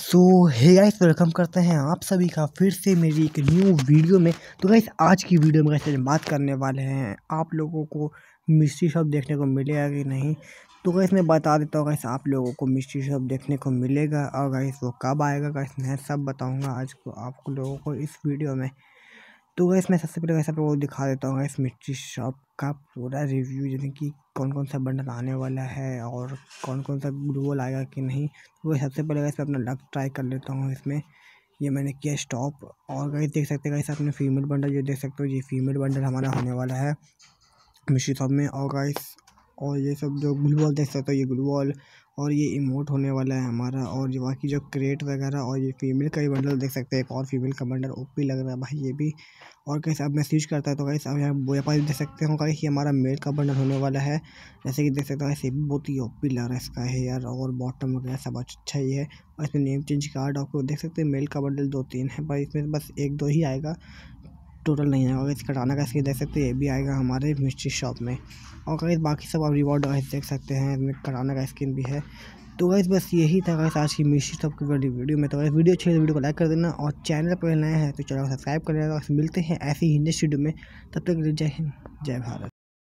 सो hey guys welcome करते हैं आप सभी का फिर से मेरी एक न्यू वीडियो में तो गाइस आज की वीडियो में गाइस बात करने वाले हैं आप लोगों को मिस्ट्री शॉप देखने को मिलेगा कि नहीं तो गाइस मैं बता देता हूँ गाइस आप लोगों को मिस्ट्री शॉप देखने को मिलेगा और गाइस वो कब आएगा गाइस मैं सब बताऊँगा आज को आप लोगों को इस वीडियो में तो गैस मैं सबसे पहले वैसा वो दिखा देता हूँ इस मिर्ची शॉप का पूरा रिव्यू यानी कि कौन कौन सा बंडल आने वाला है और कौन कौन सा ग्लूबल आएगा कि नहीं वो तो सबसे पहले वैसे अपना लक ट्राई कर लेता हूँ इसमें ये मैंने किया स्टॉप और कहीं देख सकते हैं कैसे अपने फीमेल बंडल ये देख सकते हो ये फीमेल बंडल हमारा होने वाला है मिशी शॉप में और गाइस और ये सब जो ग्लू वॉल देख सकते हो ये ग्लू वॉल और ये इमोट होने वाला है हमारा और ये बाकी जो क्रेट वगैरह और ये फीमेल का ही बंडल देख सकते हैं एक और फीमेल का बंडल ओपी लग रहा है भाई ये भी और कैसे अब मैसेज करता है तो कैसे अब यहाँ व्यापारी देख सकते हो कि हमारा मेल का बंडल होने वाला है जैसे कि देख सकते हो ऐसे भी बहुत ही ओपी लग रहा है इसका है यार और बॉटम वगैरह सब अच्छा, अच्छा ही है और इसमें नेम चेंज कार्ड आपको देख सकते हैं मेल का बंडल दो तीन है भाई इसमें बस एक दो ही आएगा टोटल नहीं आएगा इस कटाना का इसके देख सकते हैं ये भी आएगा हमारे मिस्ट्री शॉप में और गाइस बाकी सब आप रिवॉर्ड वाइज देख सकते हैं इसमें कटाना का स्किन भी है तो गाइस बस यही था गाइस आज की मिस्ट्री शॉप की वीडियो में तो गाइस वीडियो अच्छी वीडियो को लाइक कर देना और चैनल पर नया है तो चैनल को सब्सक्राइब कर लेना तो मिलते हैं ऐसी ही नेक्स्ट में तब तक जय हिंद जय भारत